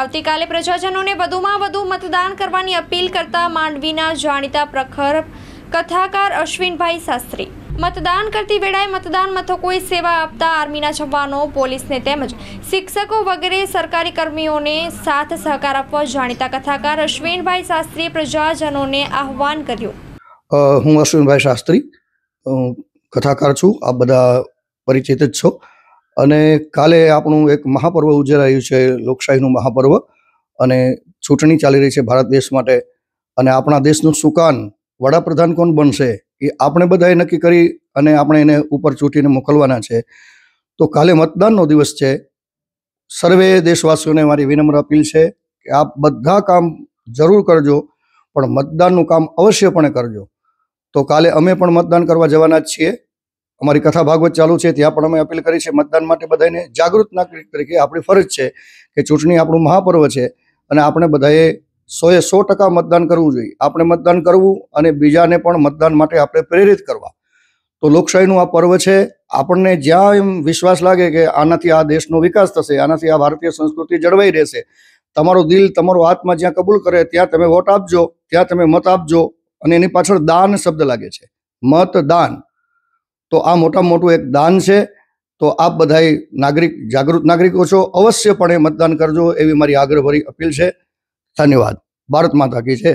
આવતીકાલે પ્રજાજનોને વધુમાં વધુ મતદાન કરવાની અપીલ કરતા માંડવીના જાણીતા પ્રખર કથાકાર અશ્વિનભાઈ શાસ્ત્રી મતદાન કરતી વેળાએ મતદાન મથકોએ સેવા આપતા આર્મીના જવાનો પોલીસને તેમજ શિક્ષકો વગેરે સરકારી કર્મીઓને સાથ સહકાર આપવા જાણીતા કથાકાર અશ્વિનભાઈ શાસ્ત્રીએ પ્રજાજનોને આહવાન કર્યું હું અશ્વિનભાઈ શાસ્ત્રી કથાકાર છું આ બધા પરિચિત જ છો અને કાલે આપણું એક મહાપર્વ ઉજરાયું છે લોકશાહીનું મહાપર્વ અને ચૂંટણી ચાલી રહી છે ભારત દેશ માટે અને આપણા દેશનું સુકાન વડાપ્રધાન કોણ બનશે એ આપણે બધાએ નક્કી કરી અને આપણે એને ઉપર ચૂંટીને મોકલવાના છે તો કાલે મતદાનનો દિવસ છે સર્વે દેશવાસીઓને મારી વિનમ્ર અપીલ છે કે આપ બધા કામ જરૂર કરજો પણ મતદાનનું કામ અવશ્યપણે કરજો તો કાલે અમે પણ મતદાન કરવા જવાના જ છીએ અમારી કથા ભાગવત ચાલુ છે ત્યાં પણ અમે અપીલ કરી છે મતદાન માટે બધાને જાગૃત નાગરિક તરીકે આપણી ફરજ છે કે ચૂંટણી આપણું મહાપર્વ છે અને આપણે બધાએ સોએ સો ટકા મતદાન કરવું જોઈએ આપણે મતદાન કરવું અને બીજાને પણ મતદાન માટે આપણે પ્રેરિત કરવા તો લોકશાહીનું આ પર્વ છે આપણને જ્યાં એમ વિશ્વાસ લાગે કે આનાથી આ દેશનો વિકાસ થશે આનાથી આ ભારતીય સંસ્કૃતિ જળવાઈ રહેશે તમારું દિલ તમારો આત્મા જ્યાં કબૂલ કરે ત્યાં તમે વોટ આપજો ત્યાં તમે મત આપજો અને એની પાછળ દાન શબ્દ લાગે છે મતદાન તો આ મોટા મોટું એક દાન છે તો આપ બધાય નાગરિક જાગૃત નાગરિકો છો અવશ્યપણે મતદાન કરજો એવી મારી આગ્રહભરી અપીલ છે ધન્યવાદ ભારત માતા કી છે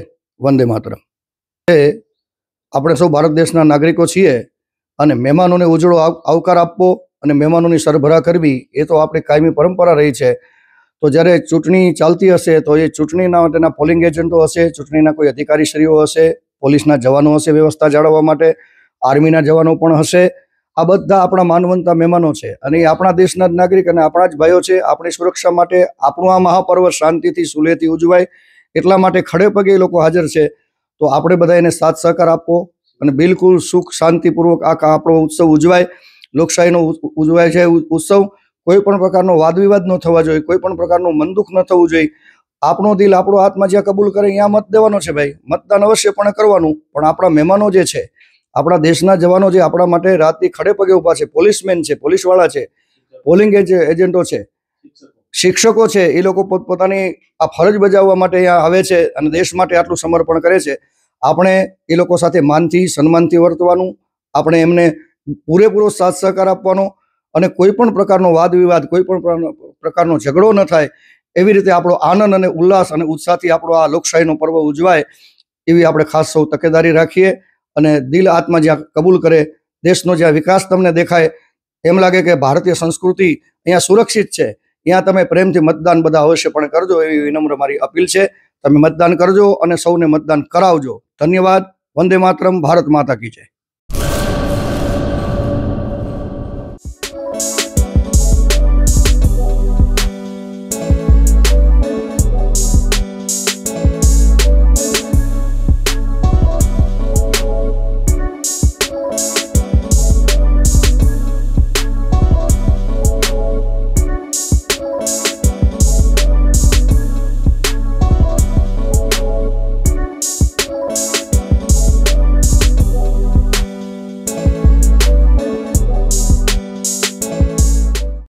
વંદે માતરમ એ આપણે સૌ ભારત દેશના નાગરિકો છીએ અને મહેમાનોને ઉજળો આવકાર આપવો અને મહેમાનોની સરભરા કરવી એ તો આપણે કાયમી પરંપરા રહી છે તો જ્યારે ચૂંટણી ચાલતી હશે તો એ ચૂંટણીના માટેના પોલિંગ એજન્ટો હશે ચૂંટણીના કોઈ અધિકારીશ્રીઓ હશે પોલીસના જવાનો હશે વ્યવસ્થા જાળવવા માટે આર્મીના જવાનો પણ હશે આ બધા આપણા માનવંતા મહેમાનો છે અને એ આપણા દેશના જ નાગરિક અને આપણા જ ભાઈઓ છે આપણી સુરક્ષા માટે આપણું આ મહાપર્વ શાંતિથી સુલેથી ઉજવાય એટલા માટે ખડે પગે એ લોકો હાજર છે તો આપણે બધા એને સાથ સહકાર આપવો અને બિલકુલ સુખ શાંતિપૂર્વક આ આપણો ઉત્સવ ઉજવાય લોકશાહીનો ઉજવાય છે ઉત્સવ કોઈ પણ પ્રકારનો વાદવિવાદ ન થવા જોઈએ કોઈ પણ પ્રકારનું મનદુખ ન થવું જોઈએ આપણો દિલ આપણો આત્મા જ્યાં કબૂલ કરે ત્યાં મત દેવાનો છે ભાઈ મતદાન અવશ્ય પણ કરવાનું પણ આપણા મહેમાનો જે છે આપણા દેશના જવાનો જે આપણા માટે રાતથી ખડે પગે ઊભા છે પોલીસમેન છે પોલીસવાળા છે પોલિંગ એજન્ટો છે શિક્ષકો છે એ લોકો પોતપોતાની આ ફરજ બજાવવા માટે અહીંયા આવે છે અને દેશ માટે આટલું સમર્પણ કરે છે આપણે એ લોકો સાથે માનથી સન્માનથી વર્તવાનું આપણે એમને પૂરેપૂરો સાથ સહકાર આપવાનો અને કોઈ પણ પ્રકારનો વાદ વિવાદ કોઈ પણ પ્રકારનો ઝઘડો ન થાય એવી રીતે આપણો આનંદ અને ઉલ્લાસ અને ઉત્સાહથી આપણો આ લોકશાહીનો પર્વ ઉજવાય એવી આપણે ખાસ સૌ તકેદારી રાખીએ અને દિલ આત્મા જ્યાં કબૂલ કરે દેશનો જ્યાં વિકાસ તમને દેખાય એમ લાગે કે ભારતીય સંસ્કૃતિ અહીંયા સુરક્ષિત છે અહીંયા તમે પ્રેમથી મતદાન બધા અવશ્ય પણ કરજો એવી વિનમ્ર મારી અપીલ છે તમે મતદાન કરજો અને સૌને મતદાન કરાવજો ધન્યવાદ વંદે માતરમ ભારત માતા કી જય